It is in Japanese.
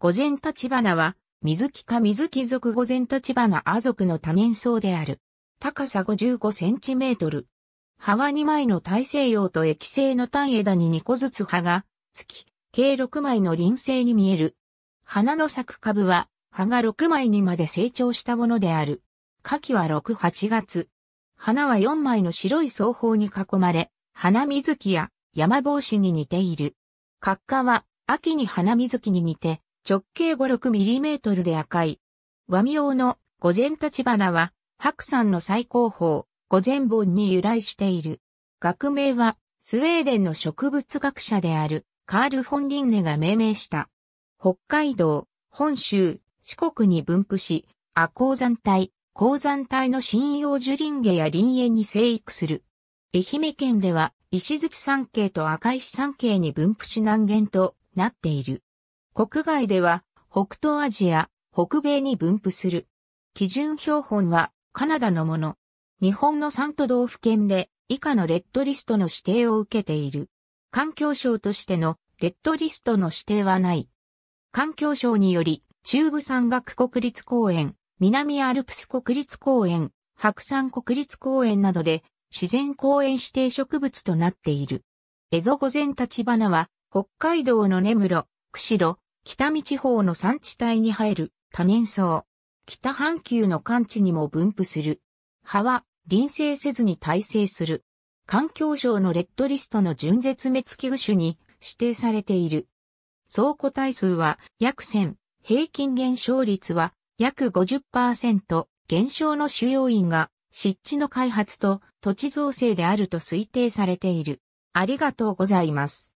御前立花は、水木か水木属御前立花亜族の多年草である。高さ55センチメートル。葉は2枚の大西洋と液性の単枝に2個ずつ葉が、月、き、計6枚の輪生に見える。花の咲く株は、葉が6枚にまで成長したものである。夏季は6、8月。花は4枚の白い双方に囲まれ、花水木や山帽子に似ている。角花は、秋に花水木に似て、直径 5-6mm で赤い。和美の御前立花は、白山の最高峰、御前本に由来している。学名は、スウェーデンの植物学者である、カール・フォン・リンネが命名した。北海道、本州、四国に分布し、亜鉱山帯、鉱山帯の針葉樹林家や林園に生育する。愛媛県では、石月山系と赤石山系に分布し南限となっている。国外では北東アジア、北米に分布する。基準標本はカナダのもの。日本の3都道府県で以下のレッドリストの指定を受けている。環境省としてのレッドリストの指定はない。環境省により、中部山岳国立公園、南アルプス国立公園、白山国立公園などで自然公園指定植物となっている。エゾゴゼンタは北海道の根室、釧路、北見地方の山地帯に生える多年草。北半球の寒地にも分布する。葉は林生せずに耐性する。環境省のレッドリストの準絶滅危惧種に指定されている。総個体数は約1000、平均減少率は約50%、減少の主要因が湿地の開発と土地造成であると推定されている。ありがとうございます。